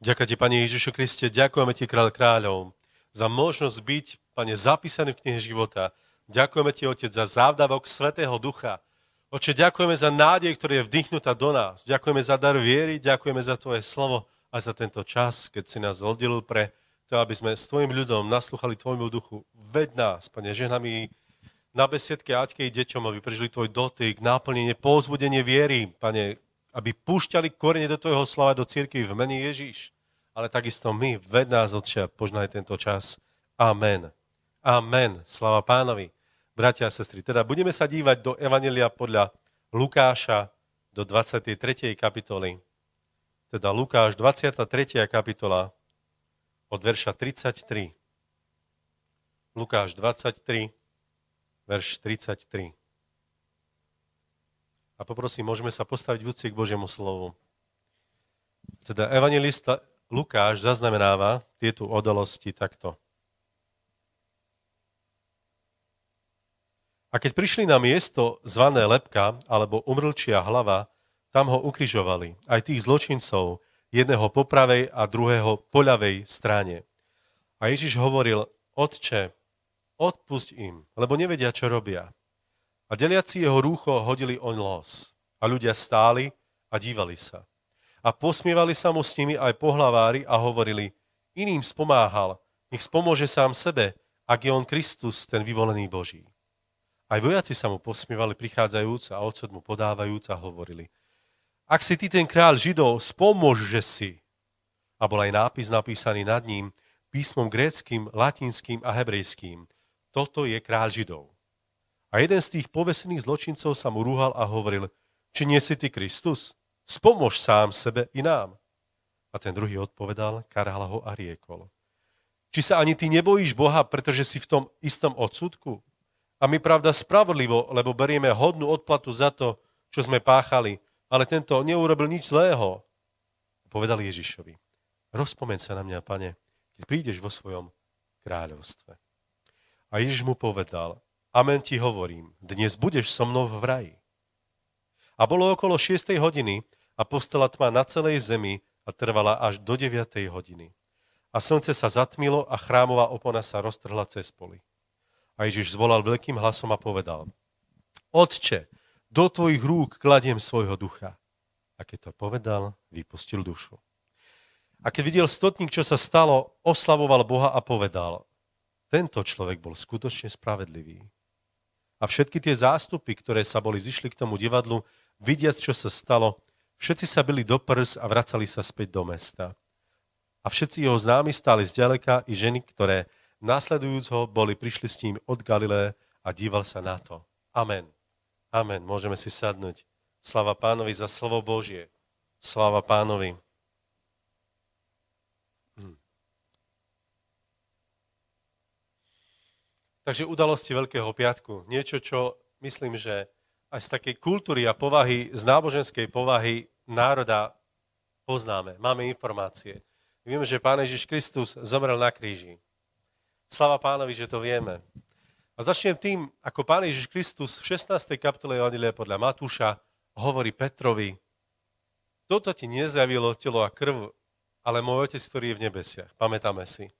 Ďakujem ti, Pane Ježišu Kriste, ďakujeme ti, kráľ kráľov, za možnosť byť, Pane, zapísaný v knihe života. Ďakujeme ti, Otec, za závdavok Svetého Ducha. Oče, ďakujeme za nádej, ktorý je vdychnutá do nás. Ďakujeme za dar viery, ďakujeme za Tvoje slovo a za tento čas, keď si nás oddelil pre to, aby sme s Tvojim ľudom naslúchali Tvojmu duchu. Ved nás, Pane, žehnami na besiedke Aťke i deťom, aby prežili Tvoj dotyk, náplnenie, povzbudenie viery, Pane, aby púšťali korene do tvojho slava, do cirkvi v mene Ježíš. Ale takisto my, ved nás, Otče, požnaj tento čas. Amen. Amen. Slava pánovi. Bratia a sestry, teda budeme sa dívať do Evanelia podľa Lukáša do 23. kapitoly. Teda Lukáš 23. kapitola od verša 33. Lukáš 23, verš 33 a poprosím, môžeme sa postaviť v úcte k Božiemu slovu. Teda evangelista Lukáš zaznamenáva tieto odolosti takto. A keď prišli na miesto zvané Lepka alebo umrlčia hlava, tam ho ukrižovali, aj tých zločincov, jedného po pravej a druhého po ľavej strane. A Ježiš hovoril, Otče, odpusť im, lebo nevedia, čo robia. A deliaci jeho rúcho hodili oň los. A ľudia stáli a dívali sa. A posmievali sa mu s nimi aj pohlavári a hovorili, iným spomáhal, nech spomôže sám sebe, ak je on Kristus, ten vyvolený Boží. Aj vojaci sa mu posmievali prichádzajúc a odsud mu podávajúc a hovorili, ak si ty ten kráľ Židov, spomôže si. A bol aj nápis napísaný nad ním písmom gréckým, latinským a hebrejským. Toto je kráľ Židov. A jeden z tých povesených zločincov sa mu rúhal a hovoril, či nie si ty Kristus? Spomôž sám sebe i nám. A ten druhý odpovedal, karhal ho a riekol. Či sa ani ty nebojíš Boha, pretože si v tom istom odsudku? A my pravda spravodlivo, lebo berieme hodnú odplatu za to, čo sme páchali, ale tento neurobil nič zlého. Povedal Ježišovi, rozpomeň sa na mňa, pane, keď prídeš vo svojom kráľovstve. A Ježiš mu povedal, Amen ti hovorím, dnes budeš so mnou v raji. A bolo okolo 6. hodiny a postala tma na celej zemi a trvala až do 9. hodiny. A slnce sa zatmilo a chrámová opona sa roztrhla cez poli. A Ježiš zvolal veľkým hlasom a povedal, Otče, do tvojich rúk kladiem svojho ducha. A keď to povedal, vypustil dušu. A keď videl stotník, čo sa stalo, oslavoval Boha a povedal, tento človek bol skutočne spravedlivý, a všetky tie zástupy, ktoré sa boli zišli k tomu divadlu, vidiac, čo sa stalo, všetci sa byli do prs a vracali sa späť do mesta. A všetci jeho známi stáli zďaleka i ženy, ktoré nasledujúc ho boli, prišli s ním od Galilé a díval sa na to. Amen. Amen. Môžeme si sadnúť. Slava pánovi za slovo Božie. Slava pánovi. Takže udalosti Veľkého piatku. Niečo, čo myslím, že aj z takej kultúry a povahy, z náboženskej povahy národa poznáme. Máme informácie. Vieme, že Pán Ježiš Kristus zomrel na kríži. Slava pánovi, že to vieme. A začnem tým, ako Pán Ježiš Kristus v 16. kapitole Evangelia podľa Matúša hovorí Petrovi, toto ti nezjavilo telo a krv, ale môj otec, ktorý je v nebesiach. Pamätáme si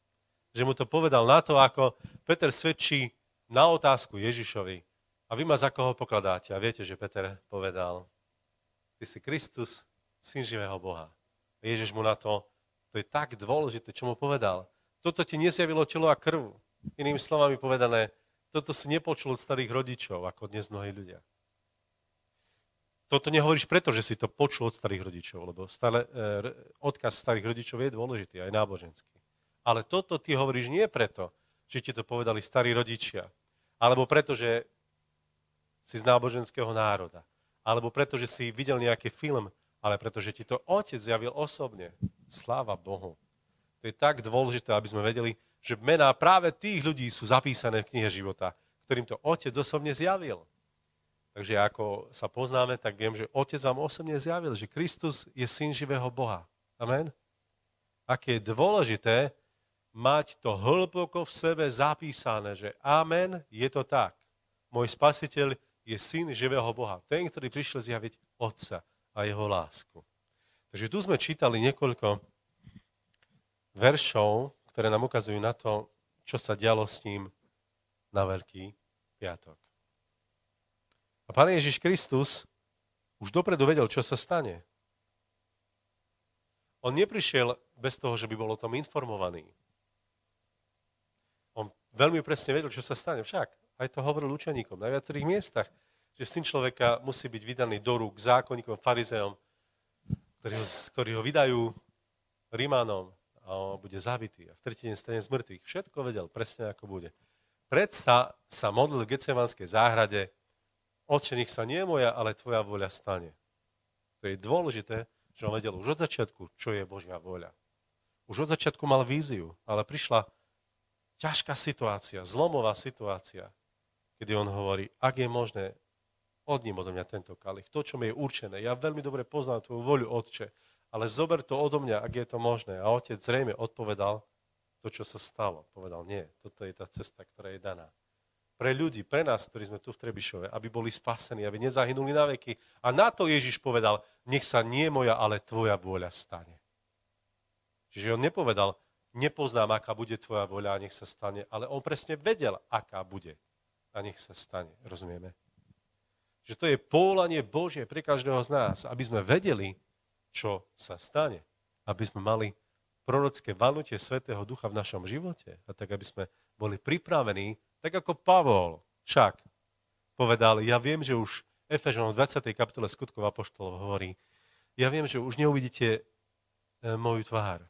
že mu to povedal na to, ako Peter svedčí na otázku Ježišovi. A vy ma za koho pokladáte? A viete, že Peter povedal, ty si Kristus, syn živého Boha. A Ježiš mu na to, to je tak dôležité, čo mu povedal. Toto ti nezjavilo telo a krv. Inými slovami povedané, toto si nepočul od starých rodičov, ako dnes mnohí ľudia. Toto nehovoríš preto, že si to počul od starých rodičov, lebo stále, e, odkaz starých rodičov je dôležitý, aj náboženský. Ale toto ty hovoríš nie preto, že ti to povedali starí rodičia, alebo preto, že si z náboženského národa, alebo preto, že si videl nejaký film, ale preto, že ti to otec zjavil osobne. Sláva Bohu. To je tak dôležité, aby sme vedeli, že mená práve tých ľudí sú zapísané v knihe života, ktorým to otec osobne zjavil. Takže ako sa poznáme, tak viem, že otec vám osobne zjavil, že Kristus je syn živého Boha. Amen? Aké je dôležité, mať to hlboko v sebe zapísané, že amen, je to tak. Môj spasiteľ je syn živého Boha, ten, ktorý prišiel zjaviť Otca a jeho lásku. Takže tu sme čítali niekoľko veršov, ktoré nám ukazujú na to, čo sa dialo s ním na Veľký piatok. A Pán Ježiš Kristus už dopredu vedel, čo sa stane. On neprišiel bez toho, že by bol o tom informovaný veľmi presne vedel, čo sa stane. Však aj to hovoril učeníkom na viacerých miestach, že syn človeka musí byť vydaný do rúk zákonníkom, farizeom, ktorí ho, ktorí ho vydajú Rímanom a on bude zabitý a v tretí deň stane z mŕtvych. Všetko vedel presne, ako bude. Predsa sa modlil v Gecevanskej záhrade, oče, nech sa nie moja, ale tvoja voľa stane. To je dôležité, že on vedel už od začiatku, čo je Božia voľa. Už od začiatku mal víziu, ale prišla ťažká situácia, zlomová situácia, kedy on hovorí, ak je možné, odním odo mňa tento kalich, to, čo mi je určené. Ja veľmi dobre poznám tvoju voľu, otče, ale zober to odo mňa, ak je to možné. A otec zrejme odpovedal to, čo sa stalo. Povedal, nie, toto je tá cesta, ktorá je daná. Pre ľudí, pre nás, ktorí sme tu v Trebišove, aby boli spasení, aby nezahynuli na veky. A na to Ježiš povedal, nech sa nie moja, ale tvoja vôľa stane. Čiže on nepovedal, nepoznám, aká bude tvoja voľa a nech sa stane, ale on presne vedel, aká bude a nech sa stane. Rozumieme? Že to je povolanie Božie pre každého z nás, aby sme vedeli, čo sa stane. Aby sme mali prorocké vanutie Svetého Ducha v našom živote a tak, aby sme boli pripravení, tak ako Pavol však povedal, ja viem, že už Efežanom 20. kapitole skutkov Apoštolov hovorí, ja viem, že už neuvidíte e, moju tvár,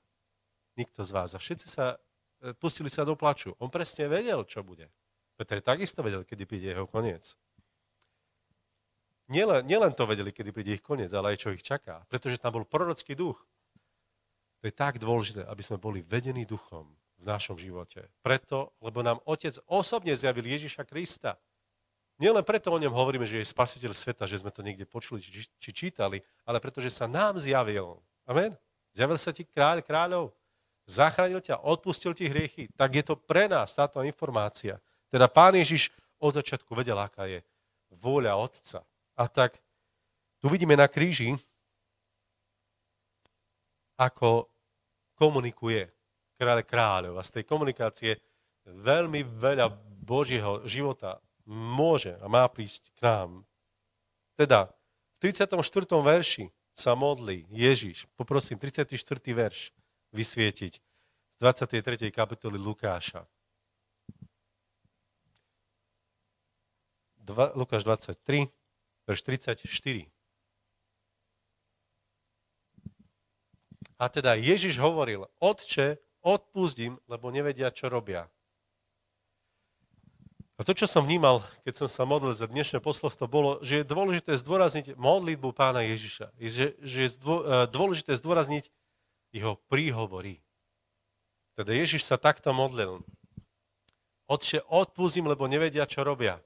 nikto z vás. A všetci sa e, pustili sa do plaču. On presne vedel, čo bude. Peter takisto vedel, kedy príde jeho koniec. Nielen, nielen to vedeli, kedy príde ich koniec, ale aj čo ich čaká. Pretože tam bol prorocký duch. To je tak dôležité, aby sme boli vedení duchom v našom živote. Preto, lebo nám Otec osobne zjavil Ježiša Krista. Nielen preto o ňom hovoríme, že je spasiteľ sveta, že sme to niekde počuli či, či čítali, ale pretože sa nám zjavil. Amen. Zjavil sa ti kráľ kráľov zachránil ťa, odpustil ti hriechy, tak je to pre nás táto informácia. Teda Pán Ježiš od začiatku vedel, aká je vôľa Otca. A tak tu vidíme na kríži, ako komunikuje kráľ kráľov. A z tej komunikácie veľmi veľa Božieho života môže a má prísť k nám. Teda v 34. verši sa modlí Ježiš. Poprosím, 34. verš vysvietiť z 23. kapitoly Lukáša. Dva, Lukáš 23, verš 34. A teda Ježiš hovoril, Otče, odpúzdim, lebo nevedia, čo robia. A to, čo som vnímal, keď som sa modlil za dnešné poslovstvo, bolo, že je dôležité zdôrazniť modlitbu pána Ježiša. Že, že je e, dôležité zdôrazniť jeho príhovory. Teda Ježiš sa takto modlil. Otče, odpúzim, lebo nevedia, čo robia.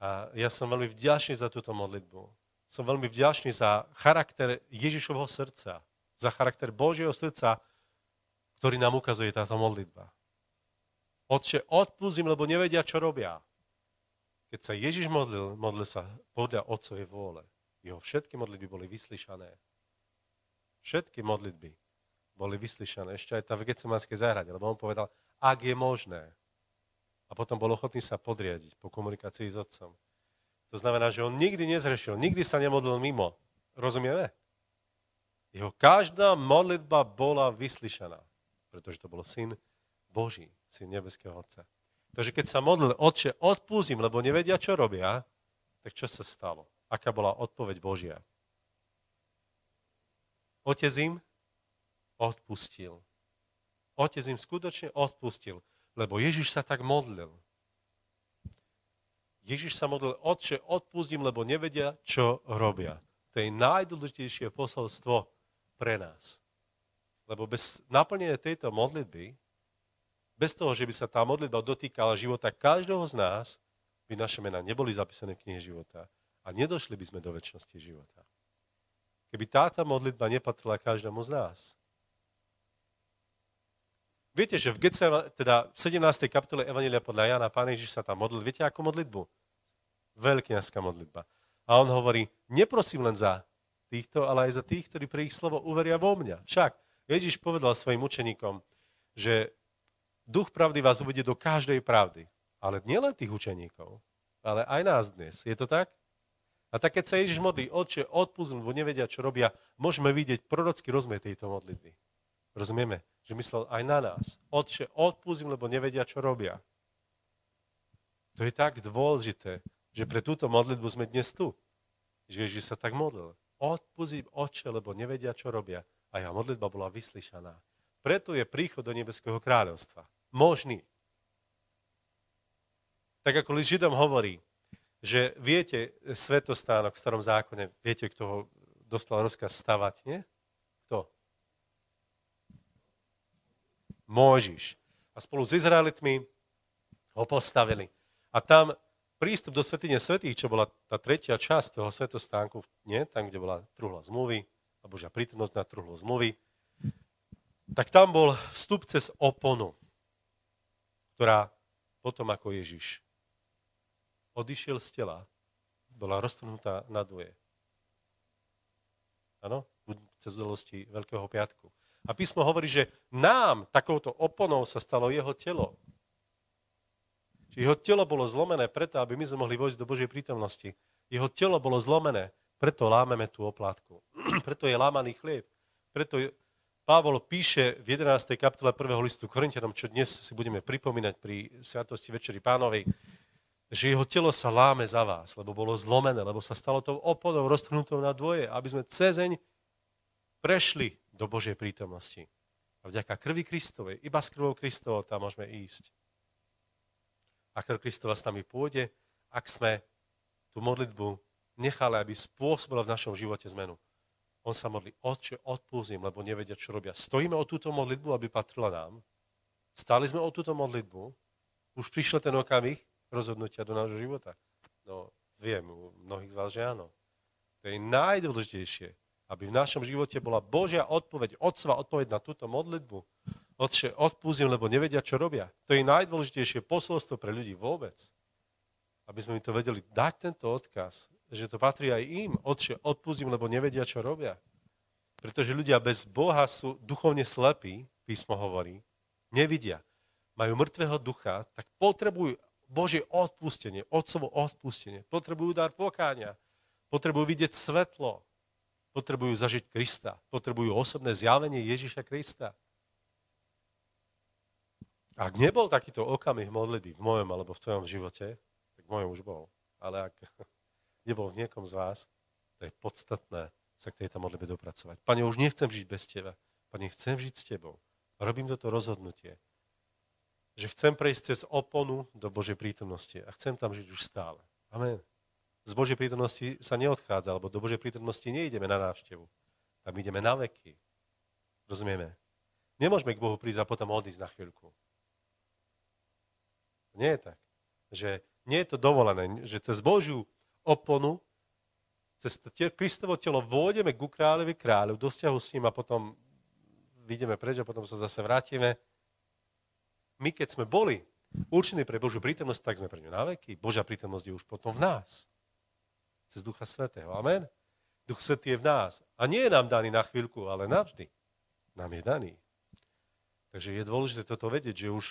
A ja som veľmi vďačný za túto modlitbu. Som veľmi vďačný za charakter Ježišovho srdca, za charakter Božieho srdca, ktorý nám ukazuje táto modlitba. Otče, odpúzim, lebo nevedia, čo robia. Keď sa Ježiš modlil, modlil sa podľa Otcovej vôle. Jeho všetky modlitby boli vyslyšané. Všetky modlitby boli vyslyšané, ešte aj tá v Getsemanskej záhrade, lebo on povedal, ak je možné. A potom bol ochotný sa podriadiť po komunikácii s otcom. To znamená, že on nikdy nezrešil, nikdy sa nemodlil mimo. Rozumieme? Jeho každá modlitba bola vyslyšaná, pretože to bol syn Boží, syn nebeského Otca. Takže keď sa modlil, Otče, odpúzim, lebo nevedia, čo robia, tak čo sa stalo? Aká bola odpoveď Božia? Otec im odpustil. Otec im skutočne odpustil, lebo Ježiš sa tak modlil. Ježiš sa modlil, Otče, odpustím, lebo nevedia, čo robia. To je najdôležitejšie posolstvo pre nás. Lebo bez naplnenia tejto modlitby, bez toho, že by sa tá modlitba dotýkala života každého z nás, by naše mená neboli zapísané v knihe života a nedošli by sme do väčšnosti života keby táto modlitba nepatrila každému z nás. Viete, že v, Gece, teda v 17. kapitole Evangelia podľa Jana Pán Ježiš sa tam modlil. Viete, akú modlitbu? Veľkňazská modlitba. A on hovorí, neprosím len za týchto, ale aj za tých, ktorí pre ich slovo uveria vo mňa. Však Ježiš povedal svojim učeníkom, že duch pravdy vás uvedie do každej pravdy. Ale nielen tých učeníkov, ale aj nás dnes. Je to tak? A tak keď sa Ježiš modlí, oče, odpúsť, lebo nevedia, čo robia, môžeme vidieť prorocký rozmer tejto modlitby. Rozumieme, že myslel aj na nás. Otče, odpúsť, lebo nevedia, čo robia. To je tak dôležité, že pre túto modlitbu sme dnes tu. Že Ježiš sa tak modlil. Odpust oče, lebo nevedia, čo robia. A jeho modlitba bola vyslyšaná. Preto je príchod do Nebeského kráľovstva. Možný. Tak ako list Židom hovorí, že viete, svetostánok v starom zákone, viete, kto ho dostal rozkaz stavať, nie? Kto? Môžiš. A spolu s Izraelitmi ho postavili. A tam prístup do Svetine Svetých, čo bola tá tretia časť toho svetostánku, nie? Tam, kde bola truhla zmluvy, a Božia prítomnosť na truhlo zmluvy, tak tam bol vstup cez oponu, ktorá potom ako Ježiš odišiel z tela, bola roztrhnutá na dvoje. Áno? Cez udalosti Veľkého piatku. A písmo hovorí, že nám takouto oponou sa stalo jeho telo. Čiže jeho telo bolo zlomené preto, aby my sme mohli vojsť do Božej prítomnosti. Jeho telo bolo zlomené, preto lámeme tú oplátku. preto je lámaný chlieb. Preto je... Pavol píše v 11. kapitole 1. listu Korintianom, čo dnes si budeme pripomínať pri Sviatosti Večeri Pánovej, že jeho telo sa láme za vás, lebo bolo zlomené, lebo sa stalo tou oponou roztrhnutou na dvoje, aby sme cezeň prešli do Božej prítomnosti. A vďaka krvi Kristovej, iba s krvou Kristovou tam môžeme ísť. A krv Kristova s nami pôjde, ak sme tú modlitbu nechali, aby spôsobila v našom živote zmenu. On sa modlí, oče, odpúzim, lebo nevedia, čo robia. Stojíme o túto modlitbu, aby patrila nám. Stali sme o túto modlitbu. Už prišiel ten okamih, rozhodnutia do nášho života? No, viem, u mnohých z vás, že áno. To je najdôležitejšie, aby v našom živote bola Božia odpoveď, Otcova odpoveď na túto modlitbu. Otče, odpúzim, lebo nevedia, čo robia. To je najdôležitejšie posolstvo pre ľudí vôbec. Aby sme im to vedeli dať tento odkaz, že to patrí aj im. Otče, odpúzim, lebo nevedia, čo robia. Pretože ľudia bez Boha sú duchovne slepí, písmo hovorí, nevidia. Majú mŕtvého ducha, tak potrebujú Božie odpustenie, Otcovo odpustenie. Potrebujú dar pokáňa, potrebujú vidieť svetlo, potrebujú zažiť Krista, potrebujú osobné zjavenie Ježiša Krista. Ak nebol takýto okamih modlitby v mojom alebo v tvojom živote, tak v mojom už bol. Ale ak nebol v niekom z vás, to je podstatné sa k tejto modlitbe dopracovať. Pane, už nechcem žiť bez teba. Pane, chcem žiť s tebou. Robím toto rozhodnutie že chcem prejsť cez oponu do Božej prítomnosti a chcem tam žiť už stále. Amen. Z Božej prítomnosti sa neodchádza, lebo do Božej prítomnosti neideme na návštevu. Tam ideme na veky. Rozumieme? Nemôžeme k Bohu prísť a potom odísť na chvíľku. Nie je tak. Že nie je to dovolené, že cez Božiu oponu, cez Kristovo telo vôjdeme ku kráľovi kráľov, do s ním a potom vidíme preč a potom sa zase vrátime my keď sme boli určení pre Božiu prítomnosť, tak sme pre ňu naveky. Božia prítomnosť je už potom v nás. Cez Ducha Svetého. Amen. Duch Svetý je v nás. A nie je nám daný na chvíľku, ale navždy. Nám je daný. Takže je dôležité toto vedieť, že už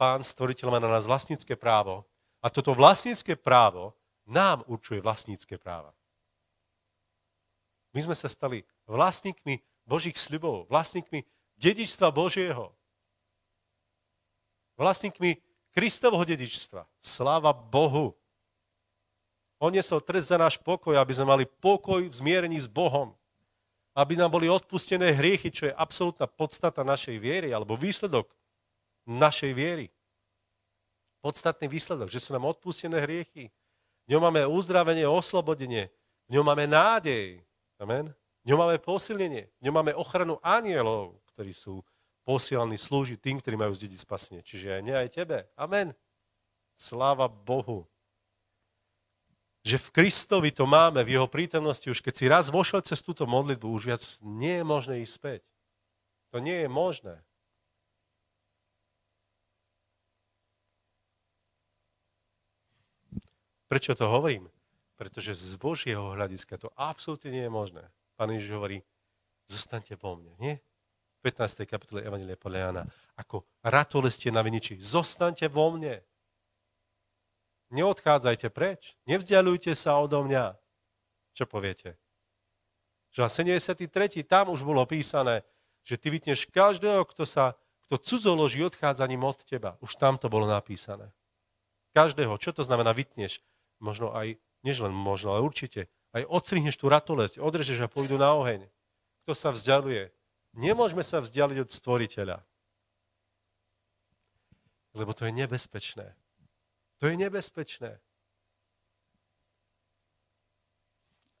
Pán Stvoriteľ má na nás vlastnícke právo a toto vlastnícke právo nám určuje vlastnícke práva. My sme sa stali vlastníkmi Božích slibov, vlastníkmi dedičstva Božieho vlastníkmi Kristovho dedičstva. Sláva Bohu. On nesol trest za náš pokoj, aby sme mali pokoj v zmierení s Bohom. Aby nám boli odpustené hriechy, čo je absolútna podstata našej viery, alebo výsledok našej viery. Podstatný výsledok, že sú nám odpustené hriechy. V ňom máme uzdravenie, oslobodenie. V ňom máme nádej. Amen. V ňom máme posilnenie. V ňom máme ochranu anielov, ktorí sú posielaný slúžiť tým, ktorí majú zdiť spasenie. Čiže aj mne, aj tebe. Amen. Sláva Bohu. Že v Kristovi to máme, v jeho prítomnosti, už keď si raz vošiel cez túto modlitbu, už viac nie je možné ísť späť. To nie je možné. Prečo to hovorím? Pretože z Božieho hľadiska to absolútne nie je možné. Pán Ježiš hovorí, zostaňte vo mne, nie? 15. kapitole Evangelia podľa Jana, ako ratolestie na viniči. Zostaňte vo mne. Neodchádzajte preč. Nevzdialujte sa odo mňa. Čo poviete? Že 73. tam už bolo písané, že ty vytneš každého, kto sa kto cudzoloží odchádzaním od teba. Už tam to bolo napísané. Každého. Čo to znamená vytneš? Možno aj, než len možno, ale určite. Aj odstrihneš tú ratolesť, odrežeš a pôjdu na oheň. Kto sa vzdialuje, Nemôžeme sa vzdialiť od stvoriteľa. Lebo to je nebezpečné. To je nebezpečné.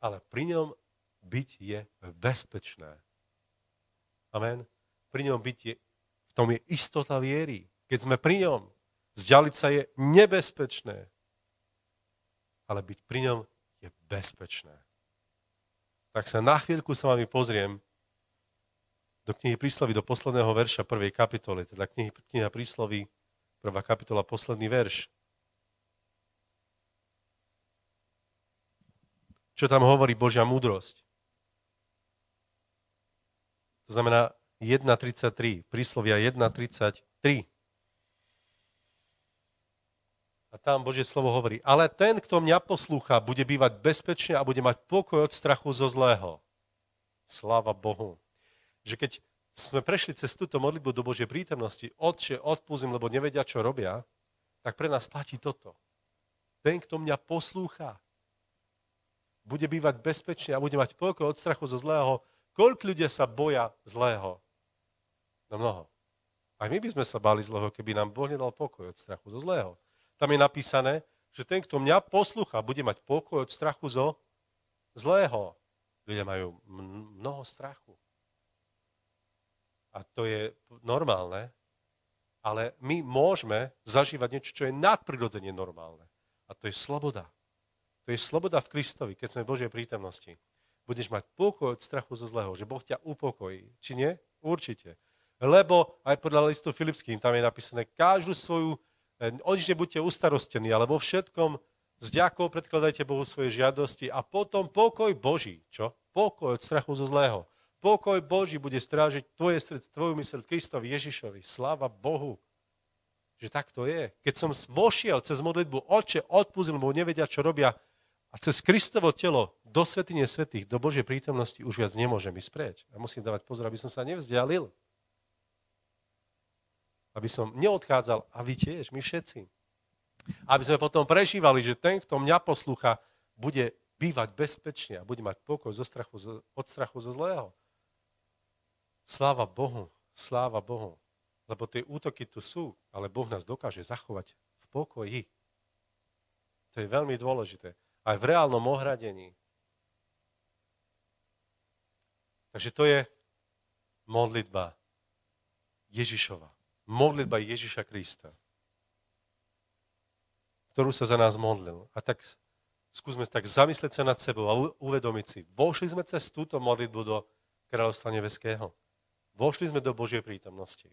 Ale pri ňom byť je bezpečné. Amen. Pri ňom byť je, v tom je istota viery. Keď sme pri ňom, vzdialiť sa je nebezpečné. Ale byť pri ňom je bezpečné. Tak sa na chvíľku sa vami pozriem do knihy príslovy, do posledného verša prvej kapitoly, teda knihy, kniha príslovy, prvá kapitola, posledný verš. Čo tam hovorí Božia múdrosť? To znamená 1.33, príslovia 1.33. A tam Božie slovo hovorí, ale ten, kto mňa poslúcha, bude bývať bezpečne a bude mať pokoj od strachu zo zlého. Sláva Bohu že keď sme prešli cez túto modlitbu do Božej prítomnosti, Otče, odpúzim, lebo nevedia, čo robia, tak pre nás platí toto. Ten, kto mňa poslúcha, bude bývať bezpečný a bude mať pokoj od strachu zo zlého. Koľko ľudia sa boja zlého? No mnoho. Aj my by sme sa báli zlého, keby nám Boh nedal pokoj od strachu zo zlého. Tam je napísané, že ten, kto mňa poslucha, bude mať pokoj od strachu zo zlého. Ľudia majú mnoho strachu a to je normálne, ale my môžeme zažívať niečo, čo je nadprirodzene normálne. A to je sloboda. To je sloboda v Kristovi, keď sme v Božej prítomnosti. Budeš mať pokoj od strachu zo zlého, že Boh ťa upokojí. Či nie? Určite. Lebo aj podľa listu Filipským tam je napísané, každú svoju, eh, o nič nebuďte ustarostení, ale vo všetkom s ďakou predkladajte Bohu svoje žiadosti a potom pokoj Boží. Čo? Pokoj od strachu zo zlého Pokoj Boží bude strážiť tvoje srdce, tvoju mysel v Kristovi Ježišovi. Sláva Bohu, že tak to je. Keď som vošiel cez modlitbu oče, odpúzil mu, nevedia, čo robia, a cez Kristovo telo do svetine svetých, do Božej prítomnosti už viac nemôžem ísť preč. A musím dávať pozor, aby som sa nevzdialil. Aby som neodchádzal, a vy tiež, my všetci. Aby sme potom prežívali, že ten, kto mňa poslucha, bude bývať bezpečne a bude mať pokoj zo strachu, od strachu zo zlého. Sláva Bohu, sláva Bohu. Lebo tie útoky tu sú, ale Boh nás dokáže zachovať v pokoji. To je veľmi dôležité. Aj v reálnom ohradení. Takže to je modlitba Ježišova. Modlitba Ježiša Krista, ktorú sa za nás modlil. A tak skúsme tak zamyslieť sa nad sebou a uvedomiť si, vošli sme cez túto modlitbu do kráľovstva nebeského. Vošli sme do Božej prítomnosti.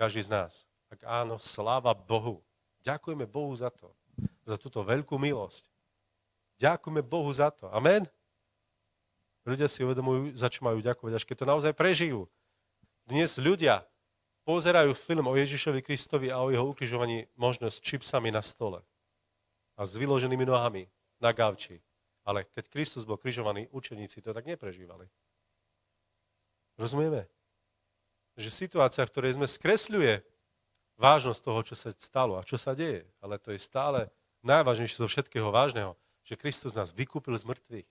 Každý z nás. Tak áno, sláva Bohu. Ďakujeme Bohu za to. Za túto veľkú milosť. Ďakujeme Bohu za to. Amen? Ľudia si uvedomujú, za čo majú ďakovať, až keď to naozaj prežijú. Dnes ľudia pozerajú film o Ježišovi Kristovi a o jeho ukrižovaní možno s čipsami na stole a s vyloženými nohami na gavči. Ale keď Kristus bol križovaný, učeníci to tak neprežívali. Rozumieme? Že situácia, v ktorej sme, skresľuje vážnosť toho, čo sa stalo a čo sa deje. Ale to je stále najvážnejšie zo všetkého vážneho, že Kristus nás vykúpil z mŕtvych.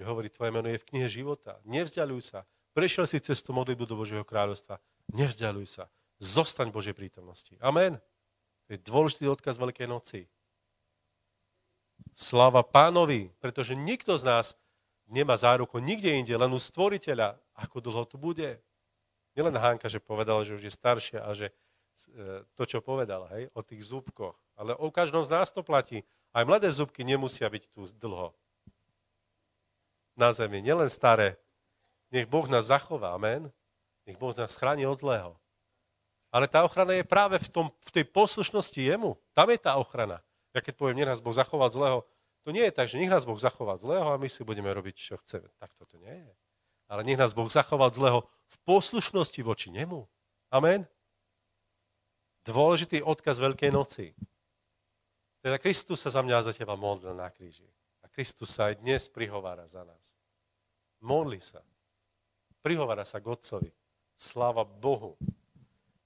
Že hovorí, tvoje meno je v knihe života. Nevzdialuj sa. Prešiel si cestu modlitbu do Božieho kráľovstva. Nevzdialuj sa. Zostaň Božej prítomnosti. Amen. To je dôležitý odkaz Veľkej noci. Sláva pánovi, pretože nikto z nás nemá záruku nikde inde, len u stvoriteľa, ako dlho tu bude. Nielen Hanka, že povedala, že už je staršia a že e, to, čo povedala, hej, o tých zúbkoch. Ale o každom z nás to platí. Aj mladé zúbky nemusia byť tu dlho. Na zemi, nielen staré. Nech Boh nás zachová, amen. Nech Boh nás chráni od zlého. Ale tá ochrana je práve v, tom, v tej poslušnosti jemu. Tam je tá ochrana. Ja keď poviem, nech nás Boh zachová od zlého, to nie je tak, že nech nás Boh zachová od zlého a my si budeme robiť, čo chceme. Tak toto nie je ale nech nás Boh zachoval zlého v poslušnosti voči nemu. Amen. Dôležitý odkaz Veľkej noci. Teda Kristus sa za mňa a za teba modlil na kríži. A Kristus sa aj dnes prihovára za nás. Modli sa. Prihovára sa k Otcovi. Sláva Bohu.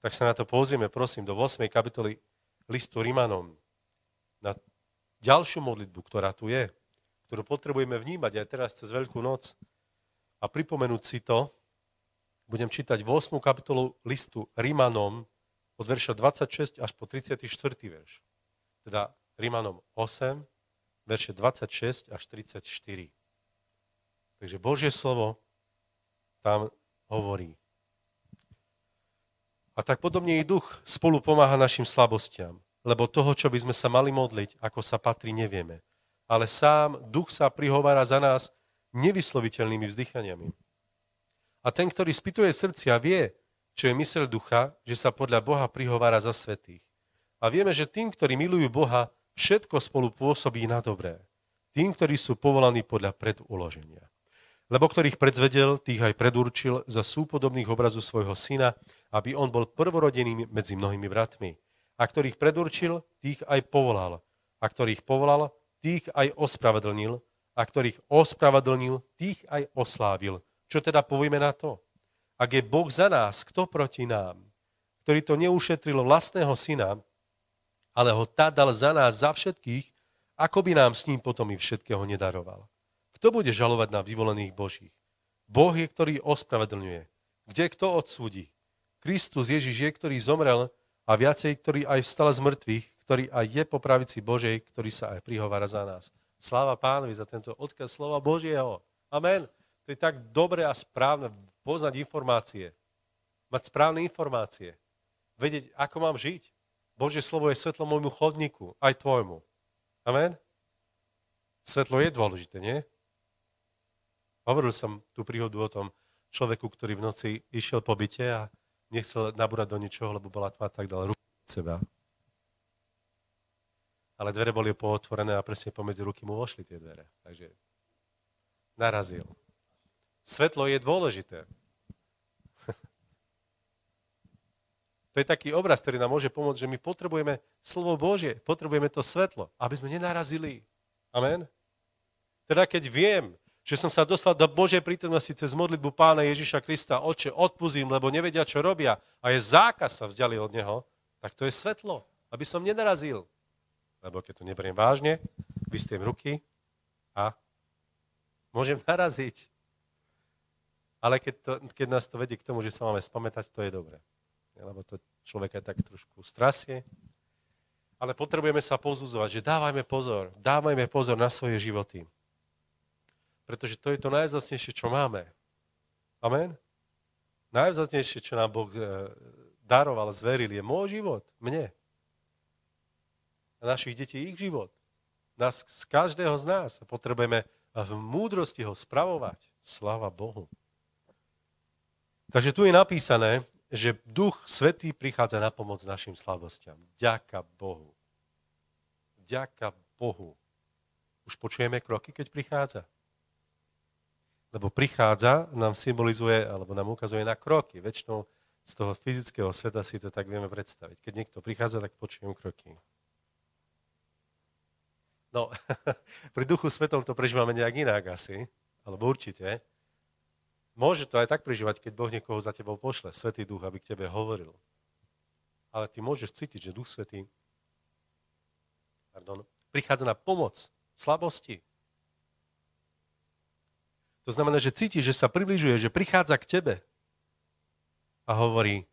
Tak sa na to pozrieme, prosím, do 8. kapitoly listu Rimanom. Na ďalšiu modlitbu, ktorá tu je, ktorú potrebujeme vnímať aj teraz cez Veľkú noc a pripomenúť si to, budem čítať 8. kapitolu listu Rímanom od verša 26 až po 34. verš. Teda Rímanom 8, verše 26 až 34. Takže Božie slovo tam hovorí. A tak podobne i duch spolu pomáha našim slabostiam, lebo toho, čo by sme sa mali modliť, ako sa patrí, nevieme. Ale sám duch sa prihovára za nás nevysloviteľnými vzdychaniami. A ten, ktorý spýtuje srdcia, vie, čo je mysel ducha, že sa podľa Boha prihovára za svetých. A vieme, že tým, ktorí milujú Boha, všetko spolu pôsobí na dobré. Tým, ktorí sú povolaní podľa preduloženia. Lebo ktorých predzvedel, tých aj predurčil za súpodobných obrazu svojho syna, aby on bol prvorodený medzi mnohými bratmi. A ktorých predurčil, tých aj povolal. A ktorých povolal, tých aj ospravedlnil, a ktorých ospravedlnil, tých aj oslávil. Čo teda povieme na to? Ak je Boh za nás, kto proti nám? Ktorý to neušetril vlastného syna, ale ho tá dal za nás, za všetkých, ako by nám s ním potom i všetkého nedaroval. Kto bude žalovať na vyvolených Božích? Boh je, ktorý ospravedlňuje. Kde kto odsúdi? Kristus Ježiš je, ktorý zomrel a viacej, ktorý aj vstal z mŕtvych, ktorý aj je po pravici Božej, ktorý sa aj prihovára za nás. Sláva pánovi za tento odkaz slova Božieho. Amen. To je tak dobre a správne poznať informácie. Mať správne informácie. Vedieť, ako mám žiť. Božie slovo je svetlo môjmu chodníku, aj tvojmu. Amen. Svetlo je dôležité, nie? Hovoril som tú príhodu o tom človeku, ktorý v noci išiel po byte a nechcel nabúrať do ničoho, lebo bola tma tak dala Ruku seba ale dvere boli pootvorené a presne pomedzi ruky mu vošli tie dvere. Takže narazil. Svetlo je dôležité. To je taký obraz, ktorý nám môže pomôcť, že my potrebujeme slovo Božie, potrebujeme to svetlo, aby sme nenarazili. Amen? Teda keď viem, že som sa dostal do Božej prítomnosti cez modlitbu Pána Ježiša Krista, oče, odpuzím, lebo nevedia, čo robia, a je zákaz sa vzdiali od Neho, tak to je svetlo, aby som nenarazil lebo keď to neberiem vážne, vystiem ruky a môžem naraziť. Ale keď, to, keď nás to vedie k tomu, že sa máme spamätať, to je dobré. Lebo to človeka tak trošku strasie. Ale potrebujeme sa pozuzovať, že dávajme pozor, dávajme pozor na svoje životy. Pretože to je to najvzácnejšie, čo máme. Amen? Najvzácnejšie, čo nám Boh eh, daroval, zveril, je môj život, mne a našich detí ich život. Nás, z každého z nás potrebujeme v múdrosti ho spravovať. Sláva Bohu. Takže tu je napísané, že Duch Svetý prichádza na pomoc našim slabostiam. Ďaká Bohu. Ďaká Bohu. Už počujeme kroky, keď prichádza. Lebo prichádza, nám symbolizuje, alebo nám ukazuje na kroky. Väčšinou z toho fyzického sveta si to tak vieme predstaviť. Keď niekto prichádza, tak počujem kroky. No, pri duchu svetom to prežívame nejak inak asi, alebo určite. Môže to aj tak prežívať, keď Boh niekoho za tebou pošle, Svetý duch, aby k tebe hovoril. Ale ty môžeš cítiť, že duch svetý pardon, prichádza na pomoc slabosti. To znamená, že cítiš, že sa približuje, že prichádza k tebe a hovorí,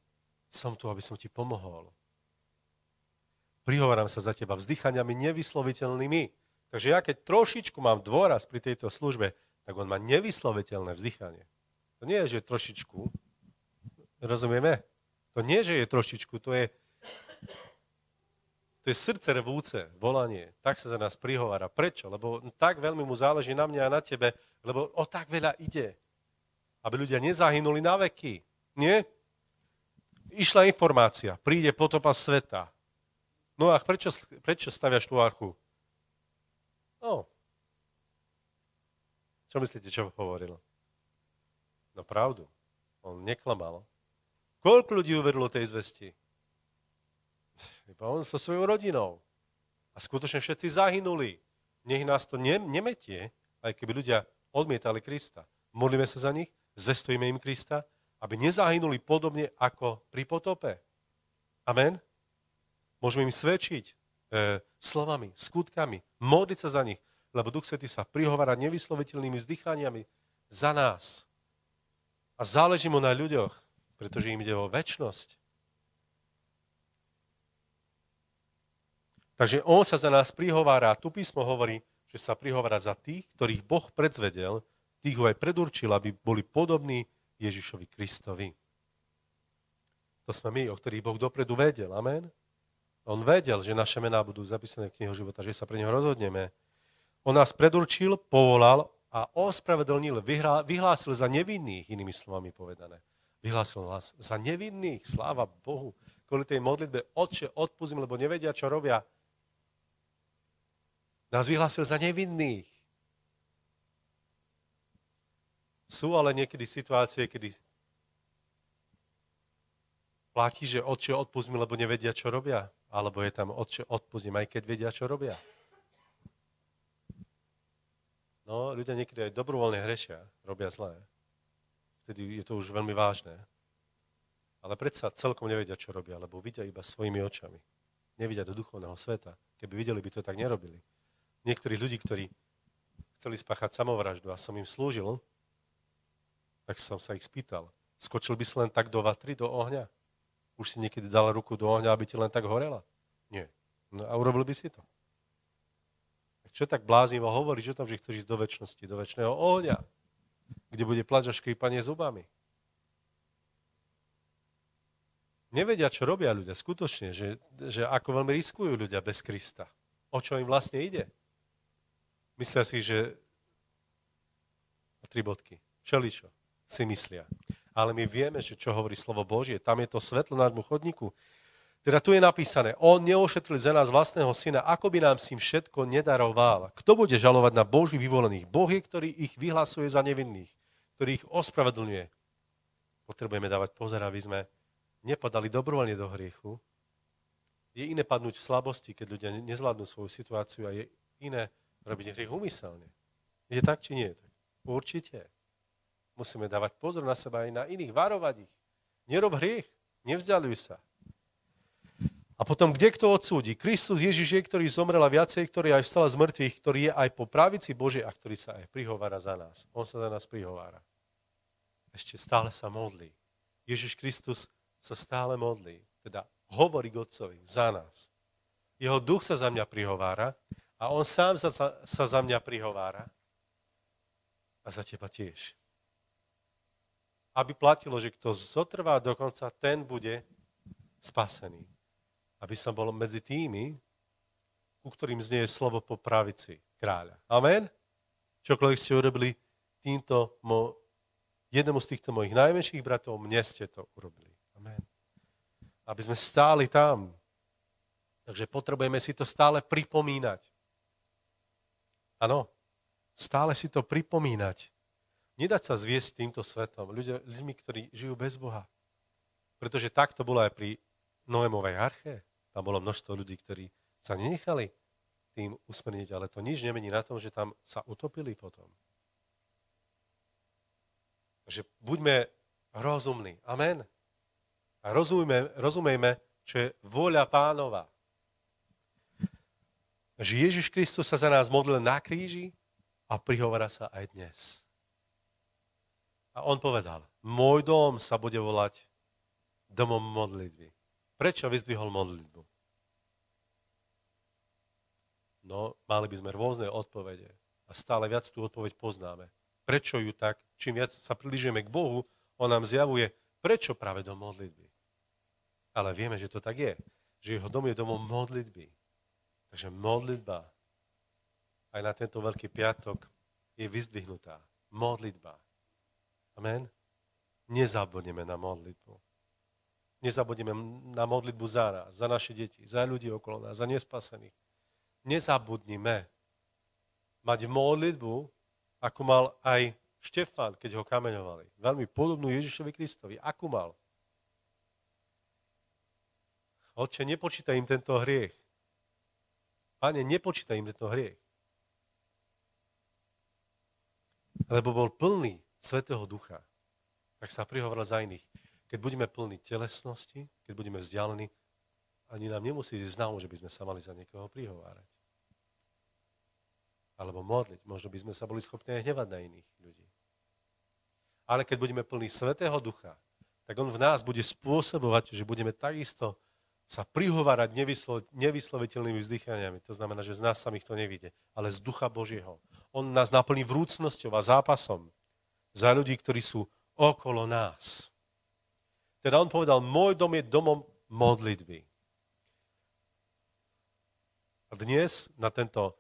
som tu, aby som ti pomohol prihovorám sa za teba vzdychaniami nevysloviteľnými. Takže ja keď trošičku mám dôraz pri tejto službe, tak on má nevysloviteľné vzdychanie. To nie je, že trošičku. Rozumieme? To nie, že je trošičku, to je, to je srdce revúce, volanie. Tak sa za nás prihovára. Prečo? Lebo tak veľmi mu záleží na mňa a na tebe, lebo o tak veľa ide. Aby ľudia nezahynuli na veky. Nie? Išla informácia, príde potopa sveta, No a prečo, prečo staviaš tú archu? No. Čo myslíte, čo hovoril? No pravdu. On neklamal. Koľko ľudí uverilo tej zvesti? Iba on so svojou rodinou. A skutočne všetci zahynuli. Nech nás to ne, nemetie, aj keby ľudia odmietali Krista. Modlíme sa za nich, zvestujeme im Krista, aby nezahynuli podobne ako pri potope. Amen. Môžeme im svedčiť e, slovami, skutkami, modliť sa za nich, lebo Duch Svetý sa prihovára nevysloviteľnými vzdychaniami za nás. A záleží mu na ľuďoch, pretože im ide o väčnosť. Takže on sa za nás prihovára, tu písmo hovorí, že sa prihovára za tých, ktorých Boh predzvedel, tých ho aj predurčil, aby boli podobní Ježišovi Kristovi. To sme my, o ktorých Boh dopredu vedel. Amen. On vedel, že naše mená budú zapísané v knihu života, že sa pre neho rozhodneme. On nás predurčil, povolal a ospravedlnil, vyhlásil za nevinných, inými slovami povedané. Vyhlásil nás za nevinných, sláva Bohu. Kvôli tej modlitbe, oče, odpúzim, lebo nevedia, čo robia. Nás vyhlásil za nevinných. Sú ale niekedy situácie, kedy platí, že oče, odpúzmi, lebo nevedia, čo robia. Alebo je tam odče, odpustím, aj keď vedia, čo robia. No, ľudia niekedy aj dobrovoľne hrešia, robia zlé. Vtedy je to už veľmi vážne. Ale predsa celkom nevedia, čo robia, lebo vidia iba svojimi očami. Nevidia do duchovného sveta. Keby videli, by to tak nerobili. Niektorí ľudí, ktorí chceli spáchať samovraždu a som im slúžil, tak som sa ich spýtal, skočil by si len tak do vatry, do ohňa? Už si niekedy dal ruku do ohňa, aby ti len tak horela? Nie. No a urobil by si to. Tak čo tak bláznivo hovoríš o tom, že chceš ísť do väčšnosti, do väčšného ohňa, kde bude plač a škrípanie zubami? nevedia, čo robia ľudia skutočne, že, že ako veľmi riskujú ľudia bez Krista. O čo im vlastne ide? Myslia si, že tri bodky. Všeličo si myslia ale my vieme, že čo hovorí slovo Božie. Tam je to svetlo nášmu chodníku. Teda tu je napísané, on neošetril za nás vlastného syna, ako by nám s tým všetko nedaroval. Kto bude žalovať na Boží vyvolených? Boh je, ktorý ich vyhlasuje za nevinných, ktorý ich ospravedlňuje. Potrebujeme dávať pozor, aby sme nepadali dobrovoľne do hriechu. Je iné padnúť v slabosti, keď ľudia nezvládnu svoju situáciu a je iné robiť hriech umyselne. Je tak, či nie? Určite. Musíme dávať pozor na seba aj na iných, varovať ich. Nerob hriech, nevzdialuj sa. A potom, kde kto odsúdi? Kristus Ježiš je, ktorý zomrel a viacej, ktorý aj vstal z mŕtvych, ktorý je aj po pravici Bože a ktorý sa aj prihovára za nás. On sa za nás prihovára. Ešte stále sa modlí. Ježiš Kristus sa stále modlí. Teda hovorí k Otcovi za nás. Jeho duch sa za mňa prihovára a on sám sa, sa, sa za mňa prihovára a za teba tiež aby platilo, že kto zotrvá dokonca, ten bude spasený. Aby som bol medzi tými, ku ktorým znie slovo po pravici kráľa. Amen? Čokoľvek ste urobili týmto mo, jednému z týchto mojich najmenších bratov, mne ste to urobili. Amen. Aby sme stáli tam. Takže potrebujeme si to stále pripomínať. Áno, stále si to pripomínať. Nedať sa zviesť týmto svetom, ľudia, ľuďmi, ktorí žijú bez Boha. Pretože tak to bolo aj pri Noemovej arche. Tam bolo množstvo ľudí, ktorí sa nenechali tým usmerniť, ale to nič nemení na tom, že tam sa utopili potom. Takže buďme rozumní. Amen. A rozumejme, rozumejme, čo je vôľa pánova. Že Ježiš Kristus sa za nás modlil na kríži a prihovára sa aj dnes. A on povedal, môj dom sa bude volať domom modlitby. Prečo vyzdvihol modlitbu? No, mali by sme rôzne odpovede a stále viac tú odpoveď poznáme. Prečo ju tak? Čím viac sa približujeme k Bohu, on nám zjavuje, prečo práve dom modlitby. Ale vieme, že to tak je. Že jeho dom je domom modlitby. Takže modlitba aj na tento Veľký piatok je vyzdvihnutá. Modlitba. Amen. Nezabudneme na modlitbu. Nezabudneme na modlitbu za nás, za naše deti, za ľudí okolo nás, za nespasených. Nezabudnime mať modlitbu, ako mal aj Štefan, keď ho kameňovali. Veľmi podobnú Ježišovi Kristovi. Akú mal? Otče, nepočítaj im tento hriech. Pane, nepočítaj im tento hriech. Lebo bol plný Svetého Ducha, tak sa prihovoril za iných. Keď budeme plní telesnosti, keď budeme vzdialení, ani nám nemusí ísť známo, že by sme sa mali za niekoho prihovárať. Alebo modliť. Možno by sme sa boli schopní aj hnevať na iných ľudí. Ale keď budeme plní Svetého Ducha, tak on v nás bude spôsobovať, že budeme takisto sa prihovárať nevyslo, nevysloviteľnými vzdychaniami. To znamená, že z nás samých to nevíde, ale z Ducha Božieho. On nás naplní vrúcnosťou a zápasom za ľudí, ktorí sú okolo nás. Teda on povedal, môj dom je domom modlitby. A dnes na tento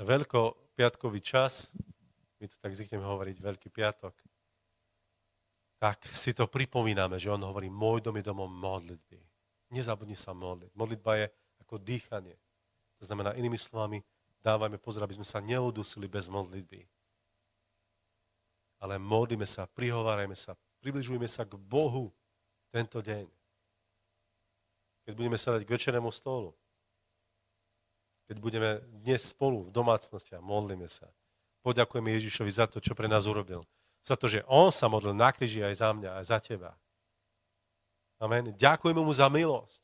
veľkopiatkový čas, my to tak zvykneme hovoriť, Veľký piatok, tak si to pripomíname, že on hovorí, môj dom je domom modlitby. Nezabudni sa modliť. Modlitba je ako dýchanie. To znamená, inými slovami, dávajme pozor, aby sme sa neudusili bez modlitby ale modlíme sa, prihovárajme sa, približujme sa k Bohu tento deň. Keď budeme sa dať k večernému stolu, keď budeme dnes spolu v domácnosti a modlíme sa. Poďakujeme Ježišovi za to, čo pre nás urobil. Za to, že On sa modlil na kríži aj za mňa, aj za teba. Amen. Ďakujeme Mu za milosť.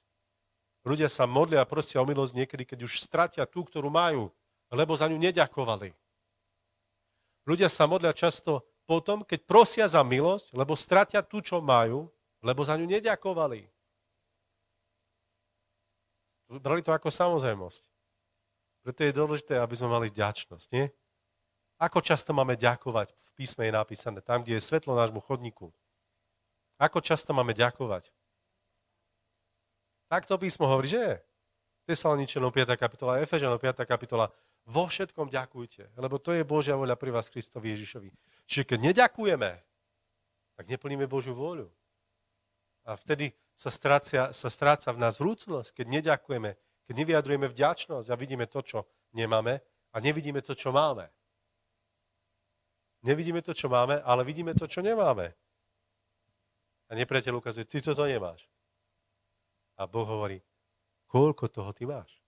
Ľudia sa modlia a prosia o milosť niekedy, keď už stratia tú, ktorú majú, lebo za ňu neďakovali. Ľudia sa modlia často potom, keď prosia za milosť, lebo stratia tú, čo majú, lebo za ňu neďakovali. Brali to ako samozrejmosť. Preto je dôležité, aby sme mali vďačnosť. Nie? Ako často máme ďakovať? V písme je napísané, tam, kde je svetlo nášmu chodníku. Ako často máme ďakovať? Takto písmo hovorí, že je. 5. kapitola, Efežanom 5. kapitola. Vo všetkom ďakujte, lebo to je Božia voľa pri vás Kristovi Ježišovi. Čiže keď neďakujeme, tak neplníme Božiu vôľu. A vtedy sa stráca, sa stráca v nás vrúcnosť, keď neďakujeme, keď nevyjadrujeme vďačnosť a vidíme to, čo nemáme a nevidíme to, čo máme. Nevidíme to, čo máme, ale vidíme to, čo nemáme. A nepriateľ ukazuje, ty toto nemáš. A Boh hovorí, koľko toho ty máš?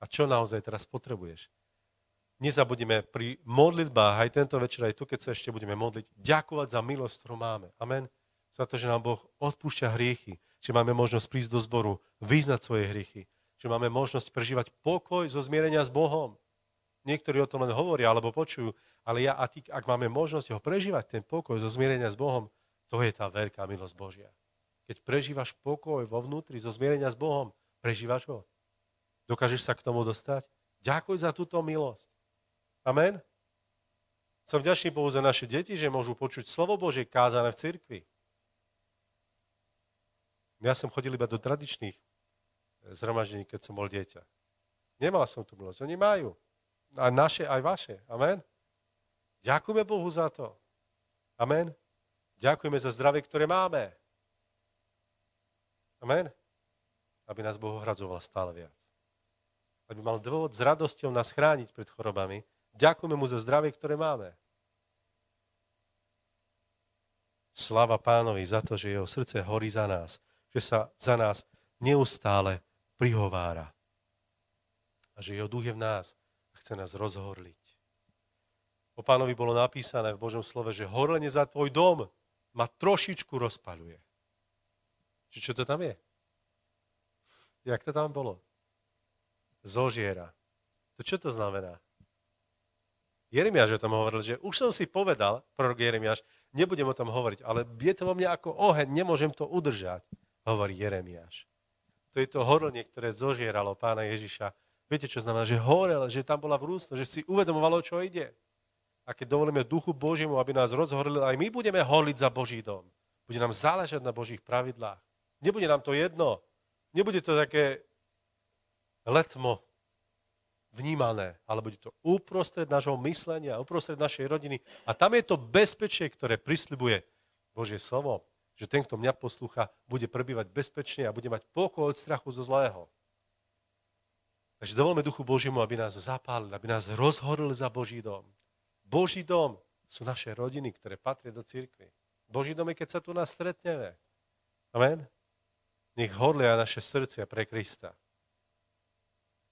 A čo naozaj teraz potrebuješ? nezabudíme pri modlitbách, aj tento večer, aj tu, keď sa ešte budeme modliť, ďakovať za milosť, ktorú máme. Amen. Za to, že nám Boh odpúšťa hriechy, že máme možnosť prísť do zboru, vyznať svoje hriechy, že máme možnosť prežívať pokoj zo zmierenia s Bohom. Niektorí o tom len hovoria alebo počujú, ale ja a ty, ak máme možnosť ho prežívať, ten pokoj zo zmierenia s Bohom, to je tá veľká milosť Božia. Keď prežívaš pokoj vo vnútri zo zmierenia s Bohom, prežívaš ho. Dokážeš sa k tomu dostať? Ďakuj za túto milosť. Amen. Som vďačný Bohu za naše deti, že môžu počuť slovo Bože kázané v cirkvi. Ja som chodil iba do tradičných eh, zhromaždení, keď som bol dieťa. Nemal som tu milosť. Oni majú. A naše, aj vaše. Amen. Ďakujeme Bohu za to. Amen. Ďakujeme za zdravie, ktoré máme. Amen. Aby nás Boh ohradzoval stále viac. Aby mal dôvod s radosťou nás chrániť pred chorobami, Ďakujeme mu za zdravie, ktoré máme. Slava pánovi za to, že jeho srdce horí za nás, že sa za nás neustále prihovára a že jeho duch je v nás a chce nás rozhorliť. O pánovi bolo napísané v Božom slove, že horlenie za tvoj dom ma trošičku rozpaľuje. Že čo to tam je? Jak to tam bolo? Zožiera. To čo to znamená? Jeremiáš o tom hovoril, že už som si povedal, prorok Jeremiáš, nebudem o tom hovoriť, ale je to vo mne ako oheň, nemôžem to udržať, hovorí Jeremiáš. To je to horlenie, ktoré zožieralo pána Ježiša. Viete, čo znamená? Že horel, že tam bola vrúcnosť, že si uvedomovalo, čo ide. A keď dovolíme duchu Božiemu, aby nás rozhorlil, aj my budeme horliť za Boží dom. Bude nám záležať na Božích pravidlách. Nebude nám to jedno. Nebude to také letmo, vnímané, ale bude to uprostred nášho myslenia, uprostred našej rodiny. A tam je to bezpečie, ktoré prislibuje Božie slovo, že ten, kto mňa poslucha, bude prebývať bezpečne a bude mať pokoj od strachu zo zlého. Takže dovolme Duchu Božiemu, aby nás zapálil, aby nás rozhoril za Boží dom. Boží dom sú naše rodiny, ktoré patria do cirkvi. Boží dom je, keď sa tu nás stretneme. Amen? Nech horlia naše srdcia pre Krista.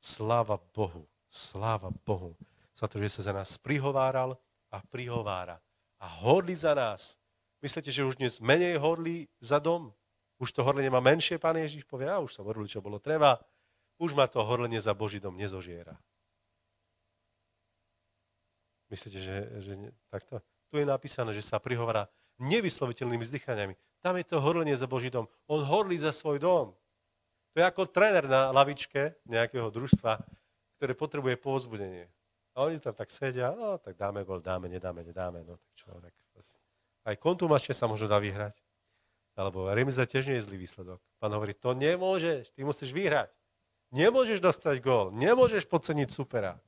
Sláva Bohu. Sláva Bohu za to, že sa za nás prihováral a prihovára. A horli za nás. Myslíte, že už dnes menej horli za dom? Už to horlenie má menšie, pán Ježiš povie, a už som horil, čo bolo treba. Už ma to horlenie za Boží dom nezožiera. Myslíte, že, že takto? Tu je napísané, že sa prihovára nevysloviteľnými vzdychaniami. Tam je to horlenie za Boží dom. On horlí za svoj dom. To je ako tréner na lavičke nejakého družstva, ktoré potrebuje povzbudenie. A oni tam tak sedia, no tak dáme gol, dáme, nedáme, nedáme, no tak čo, tak aj kontumačne sa možno dá vyhrať. Alebo remiza tiež nie je zlý výsledok. Pán hovorí, to nemôžeš, ty musíš vyhrať. Nemôžeš dostať gól, nemôžeš podceniť supera.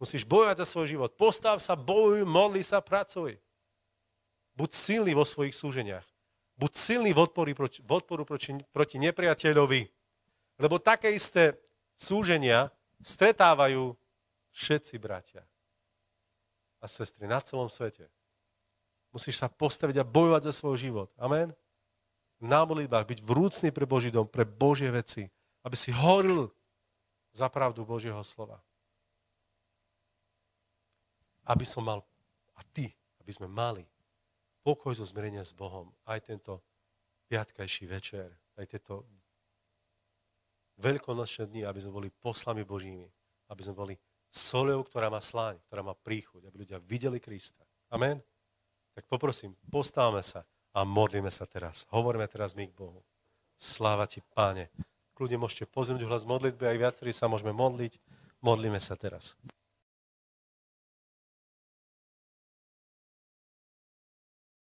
Musíš bojovať za svoj život. Postav sa, bojuj, modli sa, pracuj. Buď silný vo svojich súženiach. Buď silný v, odporu v odporu proti, proti nepriateľovi. Lebo také isté súženia stretávajú všetci bratia a sestry na celom svete. Musíš sa postaviť a bojovať za svoj život. Amen? Na modlitbách byť vrúcný pre Boží dom, pre Božie veci, aby si horil za pravdu Božieho slova. Aby som mal, a ty, aby sme mali pokoj zo zmierenia s Bohom aj tento piatkajší večer, aj tieto veľkonočné dni, aby sme boli poslami Božími, aby sme boli soľou, ktorá má sláň, ktorá má príchuť, aby ľudia videli Krista. Amen? Tak poprosím, postávame sa a modlíme sa teraz. Hovoríme teraz my k Bohu. Sláva ti, Páne. Kľudne môžete pozrieť hlas modlitby, aj viacerí sa môžeme modliť. Modlíme sa teraz.